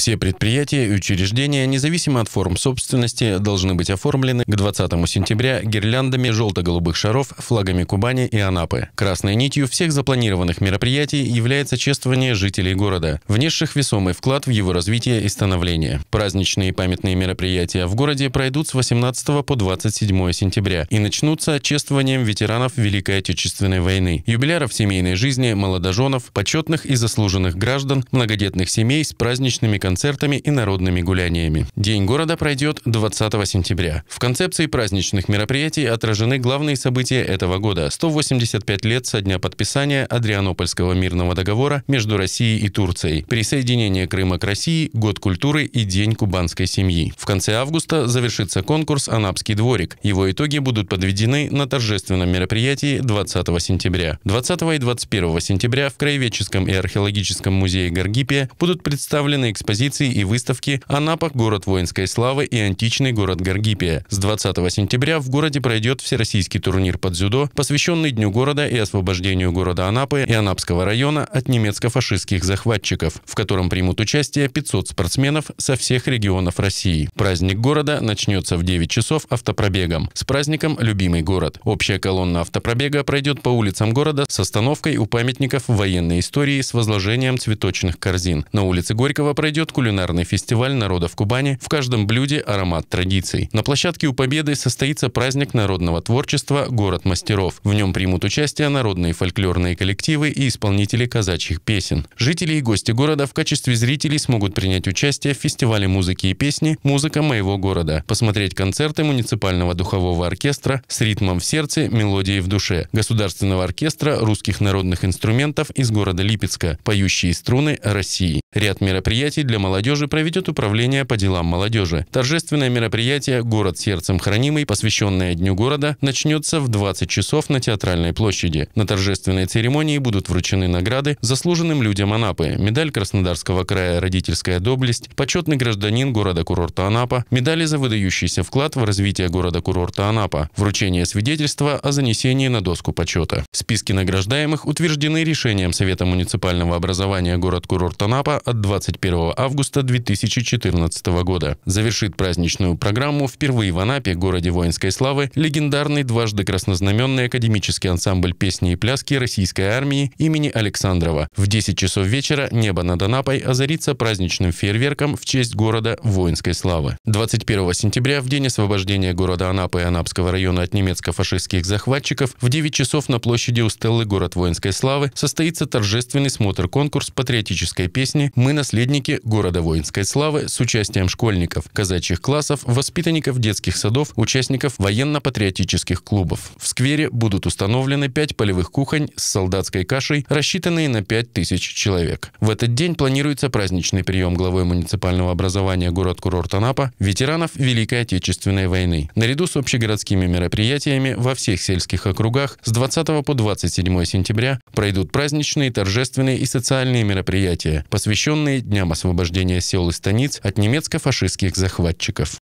Все предприятия и учреждения, независимо от форм собственности, должны быть оформлены к 20 сентября гирляндами желто-голубых шаров, флагами Кубани и Анапы. Красной нитью всех запланированных мероприятий является чествование жителей города, внесших весомый вклад в его развитие и становление. Праздничные и памятные мероприятия в городе пройдут с 18 по 27 сентября и начнутся чествованием ветеранов Великой Отечественной войны, юбиляров семейной жизни, молодоженов, почетных и заслуженных граждан, многодетных семей с праздничными концертами концертами и народными гуляниями. День города пройдет 20 сентября. В концепции праздничных мероприятий отражены главные события этого года – 185 лет со дня подписания Адрианопольского мирного договора между Россией и Турцией, присоединение Крыма к России, Год культуры и День кубанской семьи. В конце августа завершится конкурс «Анапский дворик». Его итоги будут подведены на торжественном мероприятии 20 сентября. 20 и 21 сентября в Краеведческом и археологическом музее Гаргипия будут представлены экспозиции экспозиции и выставки «Анапа. Город воинской славы» и «Античный город Гаргипия». С 20 сентября в городе пройдет всероссийский турнир под дзюдо, посвященный Дню города и освобождению города Анапы и Анапского района от немецко-фашистских захватчиков, в котором примут участие 500 спортсменов со всех регионов России. Праздник города начнется в 9 часов автопробегом. С праздником «Любимый город». Общая колонна автопробега пройдет по улицам города с остановкой у памятников военной истории с возложением цветочных корзин. На улице Горького пройдет пройдет кулинарный фестиваль народов Кубани «В каждом блюде аромат традиций». На площадке у Победы состоится праздник народного творчества «Город мастеров». В нем примут участие народные фольклорные коллективы и исполнители казачьих песен. Жители и гости города в качестве зрителей смогут принять участие в фестивале музыки и песни «Музыка моего города», посмотреть концерты муниципального духового оркестра с ритмом в сердце, мелодией в душе, государственного оркестра русских народных инструментов из города Липецка, поющие струны России. Ряд мероприятий для молодежи проведет Управление по делам молодежи. Торжественное мероприятие «Город сердцем хранимый», посвященное Дню города, начнется в 20 часов на Театральной площади. На торжественной церемонии будут вручены награды заслуженным людям Анапы, медаль Краснодарского края «Родительская доблесть», почетный гражданин города-курорта Анапа, медали за выдающийся вклад в развитие города-курорта Анапа, вручение свидетельства о занесении на доску почета. Списки награждаемых утверждены решением Совета муниципального образования город-курорт Анапа от 21 августа 2014 года. Завершит праздничную программу впервые в Анапе, городе воинской славы, легендарный дважды краснознаменный академический ансамбль песни и пляски российской армии имени Александрова. В 10 часов вечера небо над Анапой озарится праздничным фейерверком в честь города воинской славы. 21 сентября, в день освобождения города Анапы и Анапского района от немецко-фашистских захватчиков, в 9 часов на площади у Стеллы город воинской славы состоится торжественный смотр-конкурс патриотической песни «Мы наследники города воинской славы» с участием школьников, казачьих классов, воспитанников детских садов, участников военно-патриотических клубов. В сквере будут установлены пять полевых кухонь с солдатской кашей, рассчитанные на 5000 человек. В этот день планируется праздничный прием главой муниципального образования город-курорт Анапа ветеранов Великой Отечественной войны. Наряду с общегородскими мероприятиями во всех сельских округах с 20 по 27 сентября пройдут праздничные, торжественные и социальные мероприятия, посвященные посвященные Дням освобождения сел и станиц от немецко-фашистских захватчиков.